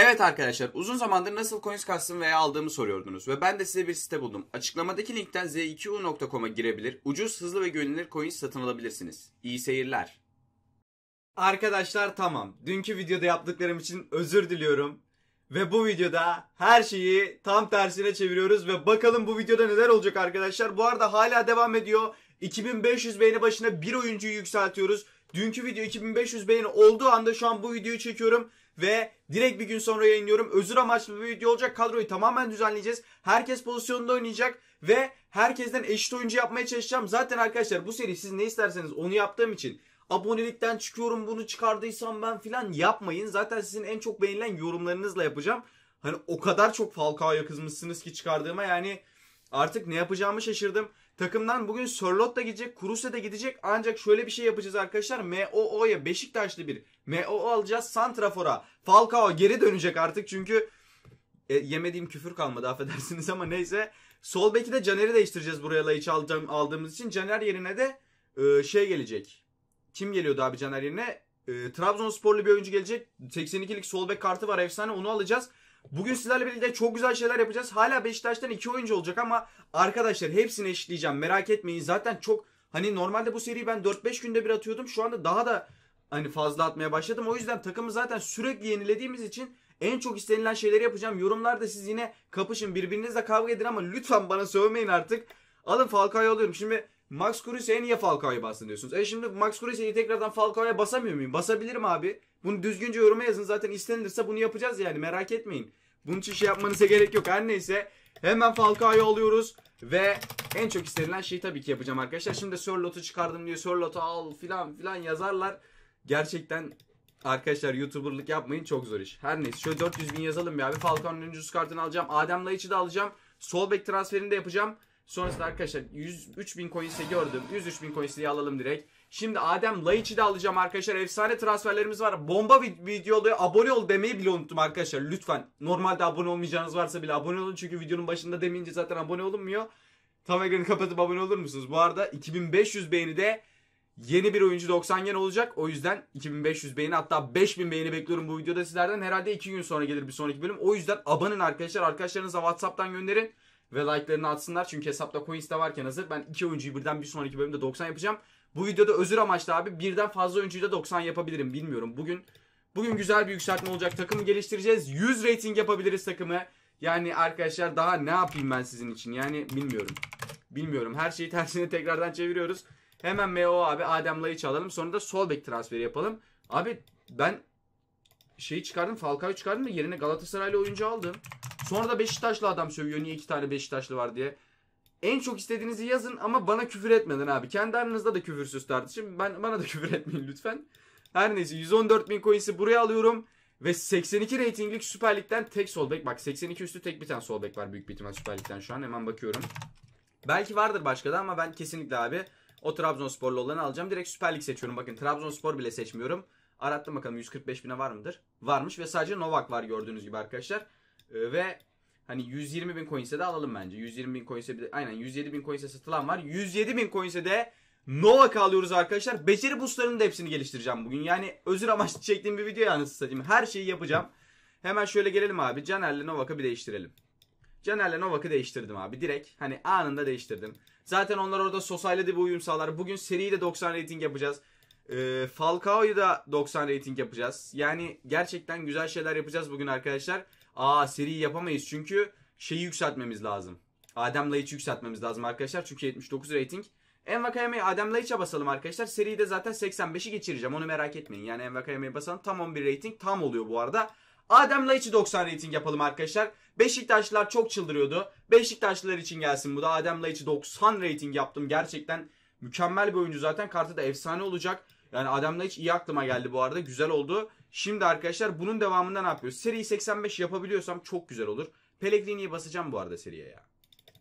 Evet arkadaşlar uzun zamandır nasıl coins kastım veya aldığımı soruyordunuz ve ben de size bir site buldum. Açıklamadaki linkten z2u.com'a girebilir, ucuz, hızlı ve güvenilir coins satın alabilirsiniz. İyi seyirler. Arkadaşlar tamam. Dünkü videoda yaptıklarım için özür diliyorum. Ve bu videoda her şeyi tam tersine çeviriyoruz ve bakalım bu videoda neler olacak arkadaşlar. Bu arada hala devam ediyor. 2500 beğeni başına bir oyuncuyu yükseltiyoruz. Dünkü video 2500 beğeni olduğu anda şu an bu videoyu çekiyorum ve direkt bir gün sonra yayınlıyorum. Özür amaçlı bir video olacak. Kadroyu tamamen düzenleyeceğiz. Herkes pozisyonunda oynayacak ve herkesten eşit oyuncu yapmaya çalışacağım. Zaten arkadaşlar bu seri siz ne isterseniz onu yaptığım için abonelikten çıkıyorum bunu çıkardıysam ben filan yapmayın. Zaten sizin en çok beğenilen yorumlarınızla yapacağım. Hani o kadar çok Falcao'ya kızmışsınız ki çıkardığıma yani artık ne yapacağımı şaşırdım. Takımdan bugün Sörlot da gidecek, Kuruse de gidecek. Ancak şöyle bir şey yapacağız arkadaşlar. MOO'ya Beşiktaşlı bir MOO alacağız. Santrafor'a Falcao geri dönecek artık çünkü e, yemediğim küfür kalmadı affedersiniz ama neyse. Sol beki de Caner'i değiştireceğiz buraya Laiç aldığımız için. Caner yerine de e, şey gelecek. Kim geliyordu abi Caner yerine? E, Trabzonsporlu bir oyuncu gelecek. 82'lik sol bek kartı var efsane onu alacağız. Bugün sizlerle birlikte çok güzel şeyler yapacağız. Hala Beşiktaş'tan iki oyuncu olacak ama arkadaşlar hepsini eşitleyeceğim. Merak etmeyin. Zaten çok hani normalde bu seriyi ben 4-5 günde bir atıyordum. Şu anda daha da hani fazla atmaya başladım. O yüzden takımı zaten sürekli yenilediğimiz için en çok istenilen şeyleri yapacağım. Yorumlarda siz yine kapışın birbirinizle kavga edin ama lütfen bana sövmeyin artık. Alın Falcao'yu alıyorum. Şimdi Max Kruse'ye niye Falcao'yu bastın diyorsunuz. E şimdi Max Kruse'yi tekrardan Falcao'ya basamıyor muyum? Basabilirim abi. Bunu düzgünce yoruma yazın. Zaten istenirse bunu yapacağız yani merak etmeyin. Bunun için şey yapmanıza gerek yok. Her neyse hemen Falcao'yu alıyoruz. Ve en çok istenilen şeyi tabii ki yapacağım arkadaşlar. Şimdi Sörlot'u çıkardım diyor. Sörlot'u al filan filan yazarlar. Gerçekten Arkadaşlar YouTuber'lık yapmayın çok zor iş. Her neyse şöyle 400 bin yazalım bir abi. Falcao'nun öncüsü kartını alacağım. Adem Laiç'i de alacağım. Sol bek transferini de yapacağım. Sonrasında arkadaşlar 103 bin coins'e gördüm. 103 bin coins'i diye alalım direkt. Şimdi Adem Laiç'i de alacağım arkadaşlar. Efsane transferlerimiz var. Bomba video oluyor. Abone ol demeyi bile unuttum arkadaşlar. Lütfen. Normalde abone olmayacağınız varsa bile abone olun. Çünkü videonun başında demeyince zaten abone olunmuyor. Tam ekranı kapatıp abone olur musunuz? Bu arada 2500 beğeni de yeni bir oyuncu 90 yen olacak. O yüzden 2500 beğeni hatta 5000 beğeni bekliyorum bu videoda sizlerden. Herhalde 2 gün sonra gelir bir sonraki bölüm. O yüzden abanın arkadaşlar. Arkadaşlarınıza Whatsapp'tan gönderin ve like'larını atsınlar. Çünkü hesapta coins de varken hazır. Ben iki oyuncuyu birden bir sonraki bölümde 90 yapacağım. Bu videoda özür amaçlı abi birden fazla oyuncuyu da 90 yapabilirim bilmiyorum. Bugün bugün güzel bir yükseltme olacak. Takımı geliştireceğiz. 100 rating yapabiliriz takımı. Yani arkadaşlar daha ne yapayım ben sizin için? Yani bilmiyorum. Bilmiyorum. Her şeyi tersine tekrardan çeviriyoruz. Hemen MO abi Adem Laiç'i alalım. Sonra da sol bek transferi yapalım. Abi ben şeyi çıkardım. Falcao çıkardım da yerine Galatasaraylı oyuncu aldım. Sonra da Beşiktaşlı adam sövüyor niye iki tane Beşiktaşlı var diye. En çok istediğinizi yazın ama bana küfür etmeden abi. Kendi aranızda da küfürsüz tartışın. Ben, bana da küfür etmeyin lütfen. Her neyse 114 bin coins'i buraya alıyorum. Ve 82 reytinglik Süper Lig'den tek sol bek. Bak 82 üstü tek bir tane sol bek var büyük bir ihtimal Süper Lig'den şu an. Hemen bakıyorum. Belki vardır başka da ama ben kesinlikle abi o Trabzonsporlu olanı alacağım. Direkt Süper Lig seçiyorum. Bakın Trabzonspor bile seçmiyorum. Arattım bakalım 145 bine var mıdır? Varmış ve sadece Novak var gördüğünüz gibi arkadaşlar. Ee, ve hani 120 bin coins'e de alalım bence. 120 bin coins'e bir aynen 107 bin coins'e satılan var. 107 bin coins'e de Novak'ı alıyoruz arkadaşlar. Beceri boostlarının da hepsini geliştireceğim bugün. Yani özür amaçlı çektiğim bir video yalnız satayım. Her şeyi yapacağım. Hemen şöyle gelelim abi. Caner'le Novak'ı bir değiştirelim. Caner'le Novak'ı değiştirdim abi. Direkt hani anında değiştirdim. Zaten onlar orada Sosa'yla da bir uyum sağlar. Bugün seriyle 90 rating yapacağız. E, Falcao'yu da 90 rating yapacağız. Yani gerçekten güzel şeyler yapacağız bugün arkadaşlar. Aa seri yapamayız çünkü şeyi yükseltmemiz lazım. Adem Laiç'i yükseltmemiz lazım arkadaşlar. Çünkü 79 rating. Envakayame'yi Adem Laiç'e basalım arkadaşlar. Seriyi de zaten 85'i geçireceğim. Onu merak etmeyin. Yani Envakayame'yi basalım. Tam 11 rating tam oluyor bu arada. Adem Laiç'i 90 rating yapalım arkadaşlar. Beşiktaşlılar çok çıldırıyordu. Beşiktaşlılar için gelsin bu da. Adem Laiç'i 90 rating yaptım. Gerçekten mükemmel bir oyuncu zaten. Kartı da efsane olacak. Yani Adam'la hiç iyi aklıma geldi bu arada. Güzel oldu. Şimdi arkadaşlar bunun devamında ne yapıyoruz? Seriyi 85 yapabiliyorsam çok güzel olur. Pellegrini'yi basacağım bu arada seriye ya.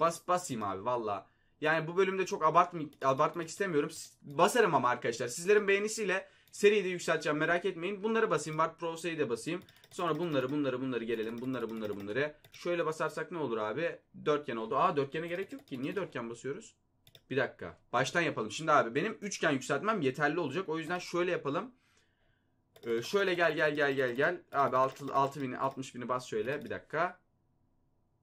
Bas basayım abi valla. Yani bu bölümde çok abartm abartmak istemiyorum. Basarım ama arkadaşlar. Sizlerin beğenisiyle seriyi de yükselteceğim merak etmeyin. Bunları basayım. Var Pro'yu da basayım. Sonra bunları bunları bunları gelelim. Bunları bunları bunları. Şöyle basarsak ne olur abi? Dörtgen oldu. Aa dörtgene gerek yok ki. Niye dörtgen basıyoruz? Bir dakika. Baştan yapalım. Şimdi abi benim üçgen yükseltmem yeterli olacak. O yüzden şöyle yapalım. Ee, şöyle gel gel gel gel gel. Abi 6, 6 bini 60 bini bas şöyle. Bir dakika.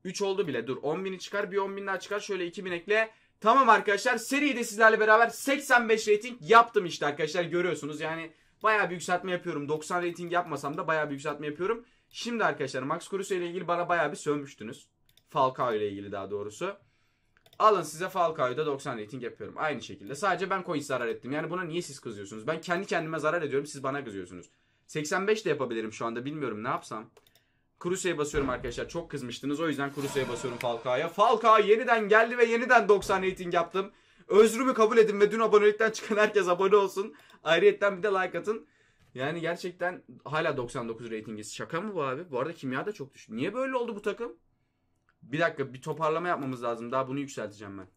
3 oldu bile. Dur 10 bini çıkar. Bir 10 bin daha çıkar. Şöyle 2 bin ekle. Tamam arkadaşlar. Seriyi de sizlerle beraber 85 rating yaptım işte arkadaşlar. Görüyorsunuz yani bayağı bir yükseltme yapıyorum. 90 rating yapmasam da bayağı bir yükseltme yapıyorum. Şimdi arkadaşlar Max Kruse ile ilgili bana bayağı bir sövmüştünüz. Falcao ile ilgili daha doğrusu. Alın size Falcao'da 90 rating yapıyorum. Aynı şekilde. Sadece ben coin zarar ettim. Yani buna niye siz kızıyorsunuz? Ben kendi kendime zarar ediyorum. Siz bana kızıyorsunuz. 85 de yapabilirim şu anda. Bilmiyorum ne yapsam. Crusoe'ya basıyorum arkadaşlar. Çok kızmıştınız. O yüzden Crusoe'ya basıyorum Falcao'ya. Falcao yeniden geldi ve yeniden 90 rating yaptım. Özrümü kabul edin ve dün abonelikten çıkan herkes abone olsun. Ayrıyetten bir de like atın. Yani gerçekten hala 99 ratingiz. Şaka mı bu abi? Bu arada kimya da çok düştü. Niye böyle oldu bu takım? Bir dakika bir toparlama yapmamız lazım. Daha bunu yükselteceğim ben.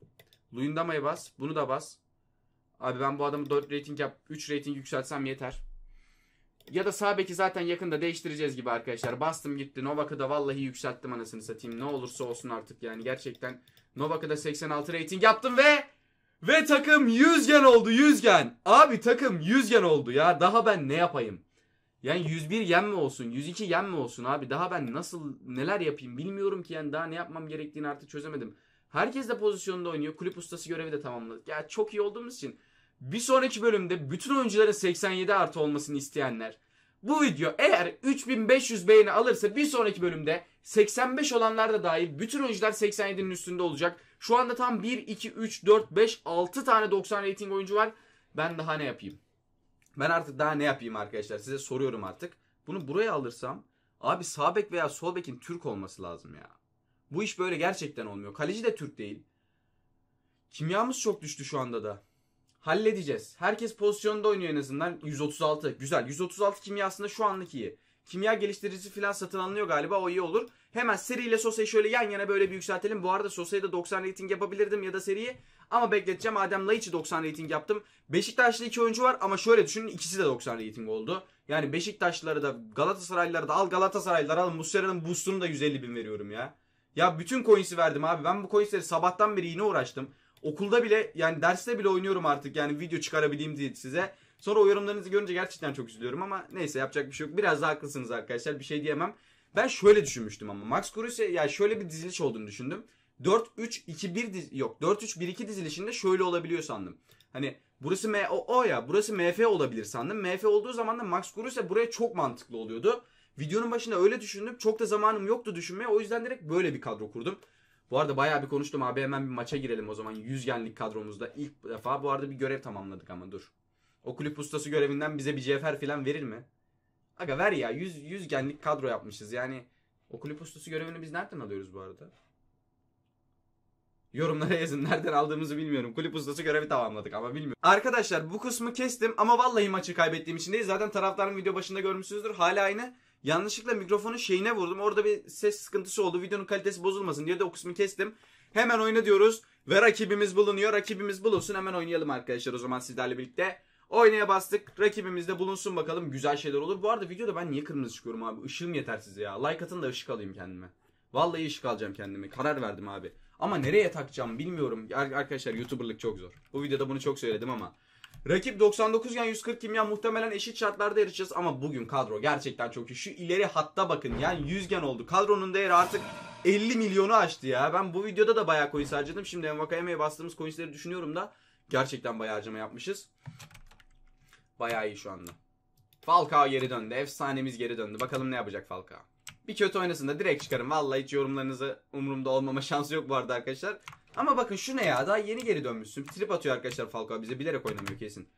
Luyendama'ya bas. Bunu da bas. Abi ben bu adamı 4 rating yap 3 rating yükseltsem yeter. Ya da sabeki zaten yakında değiştireceğiz gibi arkadaşlar. Bastım gitti. Novak'ı da vallahi yükselttim anasını satayım. Ne olursa olsun artık yani gerçekten. Novak'ı da 86 rating yaptım ve... Ve takım yüzgen oldu yüzgen. Abi takım yüzgen oldu ya. Daha ben ne yapayım? Yani 101 yen mi olsun, 102 yen mi olsun abi? Daha ben nasıl neler yapayım bilmiyorum ki yani daha ne yapmam gerektiğini artık çözemedim. Herkes de pozisyonda oynuyor. Kulüp ustası görevi de tamamladık. Ya çok iyi olduğumuz için bir sonraki bölümde bütün oyuncuların 87 artı olmasını isteyenler bu video eğer 3500 beğeni alırsa bir sonraki bölümde 85 olanlar da dahil bütün oyuncular 87'nin üstünde olacak. Şu anda tam 1, 2, 3, 4, 5, 6 tane 90 rating oyuncu var. Ben daha ne yapayım? Ben artık daha ne yapayım arkadaşlar size soruyorum artık. Bunu buraya alırsam abi sağ bek veya sol bekin Türk olması lazım ya. Bu iş böyle gerçekten olmuyor. Kaleci de Türk değil. Kimyamız çok düştü şu anda da. Halledeceğiz. Herkes pozisyonda oynuyor en azından. 136 güzel. 136 kimyasında şu anlık iyi. Kimya geliştirici falan satın alınıyor galiba o iyi olur. Hemen seriyle Sosa'yı şöyle yan yana böyle bir yükseltelim. Bu arada Sosa'yı da 90 rating yapabilirdim ya da seriyi. Ama bekleteceğim. Adem Laiç'i 90 rating yaptım. Beşiktaşlı iki oyuncu var ama şöyle düşünün ikisi de 90 rating oldu. Yani Beşiktaşlıları da Galatasaraylıları da al Galatasaraylıları alın Muslera'nın boostunu da 150 bin veriyorum ya. Ya bütün coins'i verdim abi. Ben bu coins'leri sabahtan beri yine uğraştım. Okulda bile yani derste bile oynuyorum artık yani video çıkarabileyim diye size. Sonra o yorumlarınızı görünce gerçekten çok üzülüyorum ama neyse yapacak bir şey yok. Biraz da haklısınız arkadaşlar bir şey diyemem. Ben şöyle düşünmüştüm ama Max Kruse ya yani şöyle bir diziliş olduğunu düşündüm. 4-3-2-1 yok 4-3-1-2 dizilişinde şöyle olabiliyor sandım. Hani burası M O ya burası MF olabilir sandım. MF olduğu zaman da Max Kruse buraya çok mantıklı oluyordu. Videonun başında öyle düşündüm. Çok da zamanım yoktu düşünmeye. O yüzden direkt böyle bir kadro kurdum. Bu arada bayağı bir konuştum abi hemen bir maça girelim o zaman. Yüzgenlik kadromuzda ilk defa. Bu arada bir görev tamamladık ama dur. O kulüp ustası görevinden bize bir cevher falan verir mi? Aga ver ya. Yüz, yüzgenlik kadro yapmışız. Yani o kulüp ustası görevini biz nereden alıyoruz bu arada? Yorumlara yazın. Nereden aldığımızı bilmiyorum. Kulüp ustası görevi tamamladık ama bilmiyorum. Arkadaşlar bu kısmı kestim ama vallahi maçı kaybettiğim için değil. Zaten taraftarın video başında görmüşsünüzdür. Hala aynı. Yanlışlıkla mikrofonun şeyine vurdum. Orada bir ses sıkıntısı oldu. Videonun kalitesi bozulmasın diye de o kısmı kestim. Hemen oyna diyoruz. Ve rakibimiz bulunuyor. Rakibimiz bulunsun. Hemen oynayalım arkadaşlar o zaman sizlerle birlikte. Oynaya bastık. Rakibimiz de bulunsun bakalım. Güzel şeyler olur. Bu arada videoda ben niye kırmızı çıkıyorum abi? Işığım yetersiz ya. Like atın da ışık alayım kendime. Vallahi ışık alacağım kendime. Karar verdim abi. Ama nereye takacağım bilmiyorum. Arkadaşlar YouTuber'lık çok zor. Bu videoda bunu çok söyledim ama. Rakip 99 yani 140 kimya muhtemelen eşit şartlarda yarışacağız ama bugün kadro gerçekten çok iyi. Şu ileri hatta bakın yani 100 gen oldu. Kadronun değeri artık 50 milyonu aştı ya. Ben bu videoda da bayağı coins harcadım. Şimdi Envakayame'ye bastığımız coinsleri düşünüyorum da gerçekten bayağı harcama yapmışız. Bayağı iyi şu anda. Falcao geri döndü. Efsanemiz geri döndü. Bakalım ne yapacak Falcao. Bir kötü oynasın da direkt çıkarım. Vallahi hiç yorumlarınızı umurumda olmama şansı yok bu arada arkadaşlar. Ama bakın şu ne ya? Daha yeni geri dönmüşsün. Trip atıyor arkadaşlar Falcao bize. Bilerek oynamıyor kesin.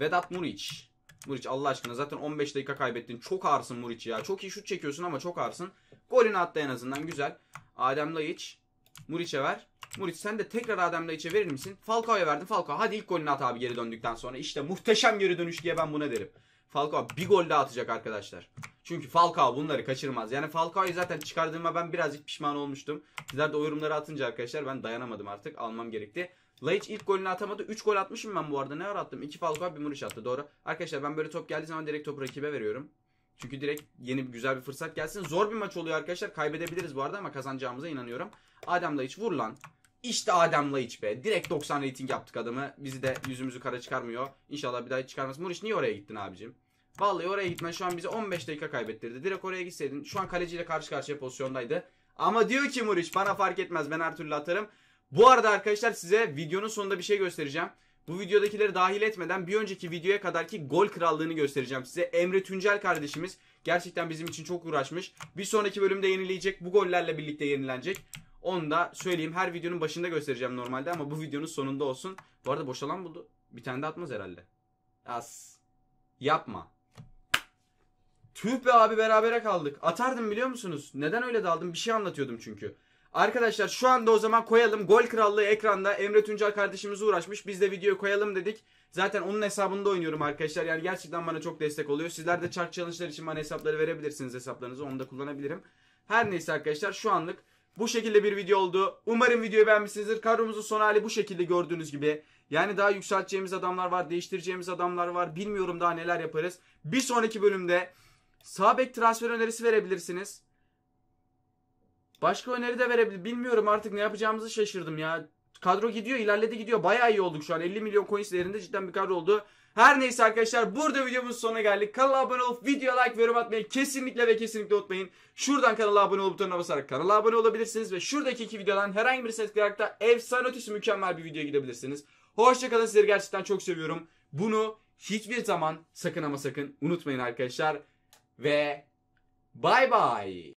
Vedat Muriç. Muriç Allah aşkına zaten 15 dakika kaybettin. Çok ağırsın Muriç ya. Çok iyi şut çekiyorsun ama çok ağırsın. Golünü attı en azından güzel. Adem Layiç. Muriç'e ver. Muriç sen de tekrar Adem Layiç'e verir misin? Falcao'ya verdin Falcao. Hadi ilk golünü at abi geri döndükten sonra. İşte muhteşem geri dönüş diye ben buna derim. Falcao bir gol daha atacak arkadaşlar. Çünkü Falcao bunları kaçırmaz. Yani Falcao'yu zaten çıkardığıma ben birazcık pişman olmuştum. Sizler de o yorumları atınca arkadaşlar ben dayanamadım artık. Almam gerekti. Laiç ilk golünü atamadı. 3 gol atmışım ben bu arada. Ne arattım attım? 2 Falcao bir Muriç attı. Doğru. Arkadaşlar ben böyle top geldiği zaman direkt topu rakibe veriyorum. Çünkü direkt yeni güzel bir fırsat gelsin. Zor bir maç oluyor arkadaşlar. Kaybedebiliriz bu arada ama kazanacağımıza inanıyorum. Adem Laiç vur lan. İşte Adem Laiç be. Direkt 90 rating yaptık adamı. Bizi de yüzümüzü kara çıkarmıyor. İnşallah bir daha çıkarmaz. Muriç niye oraya gittin abicim? Vallahi oraya gitmen şu an bize 15 dakika kaybettirdi. Direkt oraya gitseydin şu an kaleciyle karşı karşıya pozisyondaydı. Ama diyor ki Muriç bana fark etmez ben her türlü atarım. Bu arada arkadaşlar size videonun sonunda bir şey göstereceğim. Bu videodakileri dahil etmeden bir önceki videoya kadarki gol krallığını göstereceğim size. Emre Tüncel kardeşimiz gerçekten bizim için çok uğraşmış. Bir sonraki bölümde yenileyecek. Bu gollerle birlikte yenilenecek. Onu da söyleyeyim. Her videonun başında göstereceğim normalde ama bu videonun sonunda olsun. Bu arada boşalan buldu. Bir tane de atmaz herhalde. As. Yapma. Tüh be abi berabere kaldık. Atardım biliyor musunuz? Neden öyle daldım? Bir şey anlatıyordum çünkü. Arkadaşlar şu anda o zaman koyalım. Gol krallığı ekranda Emre Tuncer kardeşimiz uğraşmış. Biz de videoyu koyalım dedik. Zaten onun hesabında oynuyorum arkadaşlar. Yani gerçekten bana çok destek oluyor. Sizler de çark challenge'lar için bana hesapları verebilirsiniz hesaplarınızı. Onu da kullanabilirim. Her neyse arkadaşlar şu anlık bu şekilde bir video oldu. Umarım videoyu beğenmişsinizdir. Kadromuzun son hali bu şekilde gördüğünüz gibi. Yani daha yükselteceğimiz adamlar var, değiştireceğimiz adamlar var. Bilmiyorum daha neler yaparız. Bir sonraki bölümde Sağ bek transfer önerisi verebilirsiniz. Başka öneri de verebilir. Bilmiyorum artık ne yapacağımızı şaşırdım ya. Kadro gidiyor, ilerledi gidiyor. Bayağı iyi olduk şu an. 50 milyon coins değerinde cidden bir kadro oldu. Her neyse arkadaşlar burada videomuz sonuna geldik. Kanala abone olup video like ve yorum atmayı kesinlikle ve kesinlikle unutmayın. Şuradan kanala abone ol butonuna basarak kanala abone olabilirsiniz. Ve şuradaki iki videodan herhangi birisine tıklayarak da efsane ötesi mükemmel bir videoya gidebilirsiniz. Hoşçakalın sizleri gerçekten çok seviyorum. Bunu hiçbir zaman sakın ama sakın unutmayın arkadaşlar ve bay bay.